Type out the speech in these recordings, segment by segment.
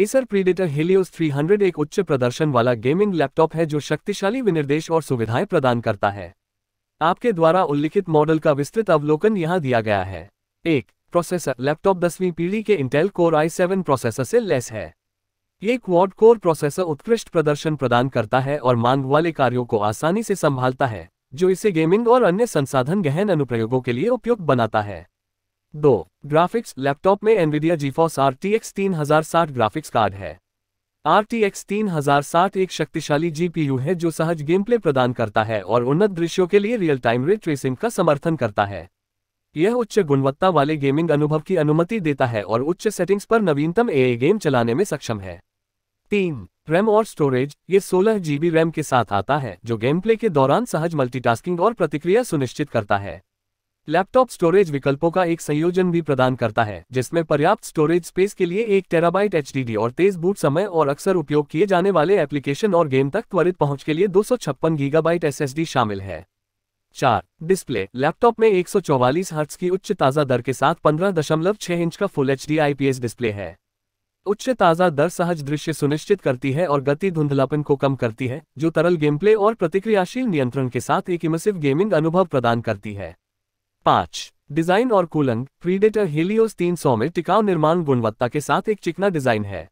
Acer predator Helios 300 एक उच्च प्रदर्शन वाला गेमिंग लैपटॉप है जो शक्तिशाली विनिर्देश और सुविधाएं प्रदान करता है आपके द्वारा उल्लिखित मॉडल का विस्तृत अवलोकन यहां दिया गया है एक प्रोसेसर लैपटॉप दसवीं पीढ़ी के Intel core i seven processor से लेस है ये क्वाड कोर प्रोसेसर उत्कृष्ट प्रदर्शन प्रदान करता है और मांग वाले कार्यों को आसानी से संभालता है जो इसे गेमिंग और अन्य संसाधन गहन अनुप्रयोगों के लिए उपयुक्त बनाता है दो ग्राफिक्स लैपटॉप में Nvidia GeForce R T X तीन हजार साठ ग्राफिक्स कार्ड है आर टी एक्स तीन हजार साठ एक शक्तिशाली जीपीयू है जो सहज गेम प्ले प्रदान करता है और उन्नत दृश्यों के लिए रियल टाइम रे ट्रेसिंग का समर्थन करता है यह उच्च गुणवत्ता वाले गेमिंग अनुभव की अनुमति देता है और उच्च सेटिंग्स पर नवीनतम ए गेम चलाने में सक्षम है तीन रैम और स्टोरेज ये सोलह जीबी रैम के साथ आता है जो गेम प्ले के दौरान सहज मल्टीटास्किंग और प्रतिक्रिया सुनिश्चित करता है लैपटॉप स्टोरेज विकल्पों का एक संयोजन भी प्रदान करता है जिसमें पर्याप्त स्टोरेज स्पेस के लिए एक टेराबाइट एच और तेज बूट समय और अक्सर उपयोग किए जाने वाले एप्लीकेशन और गेम तक त्वरित पहुंच के लिए दो सौ छप्पन गीगाबाइट एस शामिल है चार डिस्प्ले लैपटॉप में एक सौ की उच्च ताज़ा दर के साथ पंद्रह दशमलव छह इंच का फुल एच आईपीएस डिस्प्ले है उच्च ताज़ा दर सहज दृश्य सुनिश्चित करती है और गति धुंधलापन को कम करती है जो तरल गेमप्ले और प्रतिक्रियाशील नियंत्रण के साथ एक इमसिव गेमिंग अनुभव प्रदान करती है पांच डिजाइन और कूलंग प्रीडेटर हेलियोस 300 में टिकाऊ निर्माण गुणवत्ता के साथ एक चिकना डिजाइन है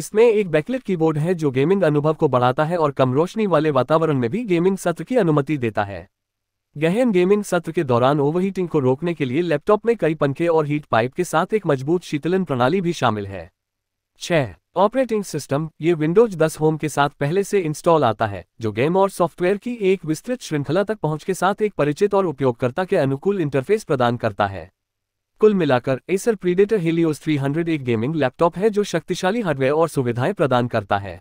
इसमें एक बैकलेट कीबोर्ड है जो गेमिंग अनुभव को बढ़ाता है और कम रोशनी वाले वातावरण में भी गेमिंग सत्र की अनुमति देता है गहन गेमिंग सत्र के दौरान ओवरहीटिंग को रोकने के लिए लैपटॉप में कई पंखे और हीट पाइप के साथ एक मजबूत शीतलन प्रणाली भी शामिल है छह ऑपरेटिंग सिस्टम ये विंडोज 10 होम के साथ पहले से इंस्टॉल आता है जो गेम और सॉफ्टवेयर की एक विस्तृत श्रृंखला तक पहुंच के साथ एक परिचित और उपयोगकर्ता के अनुकूल इंटरफेस प्रदान करता है कुल मिलाकर एसर प्रीडेटर हेलियोस 300 एक गेमिंग लैपटॉप है जो शक्तिशाली हार्डवेयर और सुविधाएं प्रदान करता है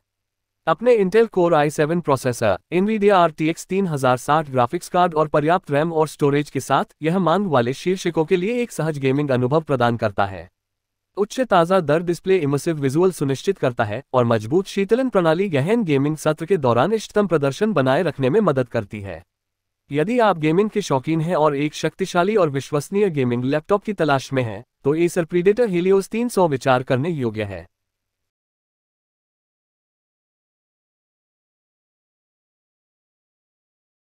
अपने Intel core seven processor Nvidia R T X graphics card और पर्याप्त रैम और स्टोरेज के साथ यह मांग वाले शीर्षकों के लिए एक सहज गेमिंग अनुभव प्रदान करता है उच्च ताजा दर डिस्प्ले इमर्सिव विजुअल सुनिश्चित करता है और मजबूत शीतलन प्रणाली गहन गेमिंग सत्र के दौरान इष्टतम प्रदर्शन बनाए रखने में मदद करती है यदि आप गेमिंग के शौकीन हैं और एक शक्तिशाली और विश्वसनीय गेमिंग लैपटॉप की तलाश में हैं, तो एसर प्रीडेटर हीलियोस 300 विचार करने योग्य है